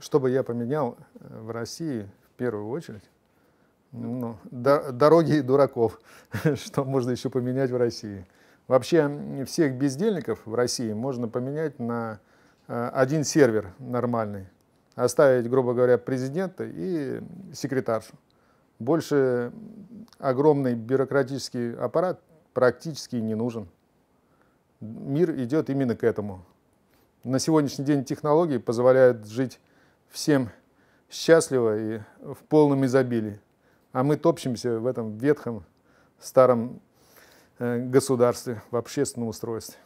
что бы я поменял э, в России в первую очередь? Ну, ну до, дороги и дураков, что можно еще поменять в России. Вообще всех бездельников в России можно поменять на э, один сервер нормальный. Оставить, грубо говоря, президента и секретаршу. Больше огромный бюрократический аппарат практически не нужен. Мир идет именно к этому. На сегодняшний день технологии позволяют жить всем счастливо и в полном изобилии. А мы топчемся в этом ветхом старом э, государстве, в общественном устройстве.